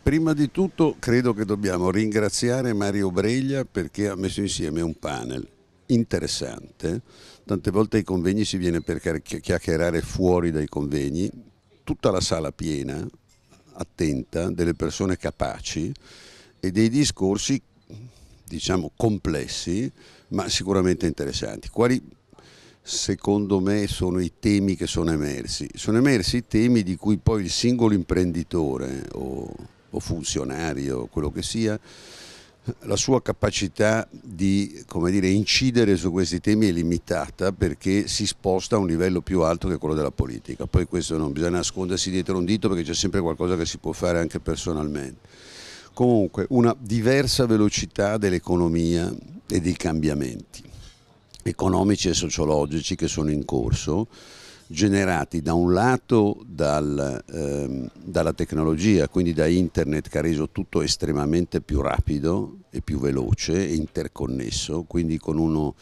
Prima di tutto credo che dobbiamo ringraziare Mario Breglia perché ha messo insieme un panel interessante. Tante volte ai convegni si viene per chiacchierare fuori dai convegni, tutta la sala piena, attenta, delle persone capaci e dei discorsi diciamo complessi ma sicuramente interessanti. Quali secondo me sono i temi che sono emersi. Sono emersi i temi di cui poi il singolo imprenditore o o funzionario, quello che sia, la sua capacità di dire, incidere su questi temi è limitata perché si sposta a un livello più alto che quello della politica. Poi questo non bisogna nascondersi dietro un dito perché c'è sempre qualcosa che si può fare anche personalmente. Comunque una diversa velocità dell'economia e dei cambiamenti economici e sociologici che sono in corso generati da un lato dal, ehm, dalla tecnologia, quindi da internet che ha reso tutto estremamente più rapido e più veloce e interconnesso, quindi con uno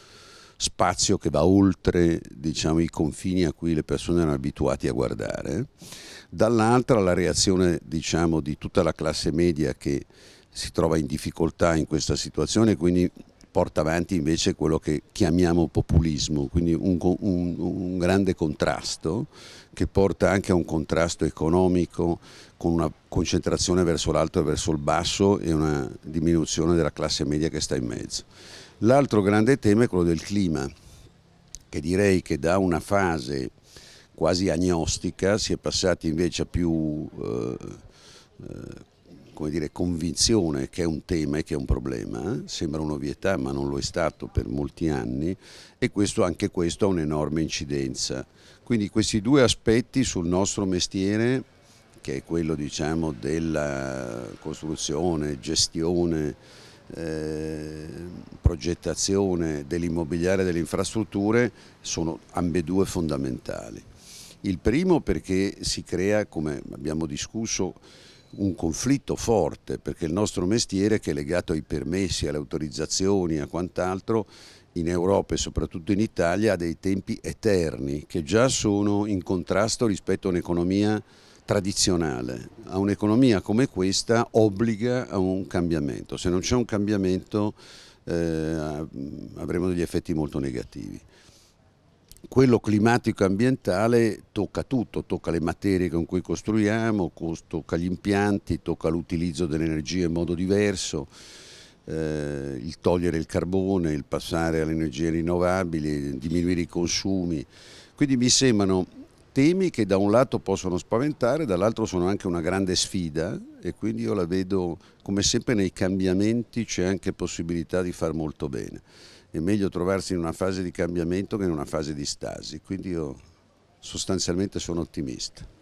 spazio che va oltre diciamo, i confini a cui le persone erano abituate a guardare, dall'altra la reazione diciamo, di tutta la classe media che si trova in difficoltà in questa situazione, quindi porta avanti invece quello che chiamiamo populismo, quindi un, un, un grande contrasto che porta anche a un contrasto economico con una concentrazione verso l'alto e verso il basso e una diminuzione della classe media che sta in mezzo. L'altro grande tema è quello del clima, che direi che da una fase quasi agnostica si è passati invece a più eh, eh, come dire, convinzione che è un tema e che è un problema, eh? sembra un'ovvietà ma non lo è stato per molti anni e questo, anche questo ha un'enorme incidenza. Quindi questi due aspetti sul nostro mestiere, che è quello diciamo, della costruzione, gestione, eh, progettazione dell'immobiliare e delle infrastrutture, sono ambedue fondamentali. Il primo perché si crea, come abbiamo discusso, un conflitto forte perché il nostro mestiere che è legato ai permessi, alle autorizzazioni, e a quant'altro, in Europa e soprattutto in Italia ha dei tempi eterni che già sono in contrasto rispetto a un'economia tradizionale. A un'economia come questa obbliga a un cambiamento, se non c'è un cambiamento eh, avremo degli effetti molto negativi quello climatico e ambientale tocca tutto, tocca le materie con cui costruiamo, tocca gli impianti, tocca l'utilizzo dell'energia in modo diverso, eh, il togliere il carbone, il passare alle energie rinnovabili, diminuire i consumi. Quindi mi sembrano temi che da un lato possono spaventare, dall'altro sono anche una grande sfida e quindi io la vedo come sempre nei cambiamenti c'è anche possibilità di far molto bene è meglio trovarsi in una fase di cambiamento che in una fase di stasi, quindi io sostanzialmente sono ottimista.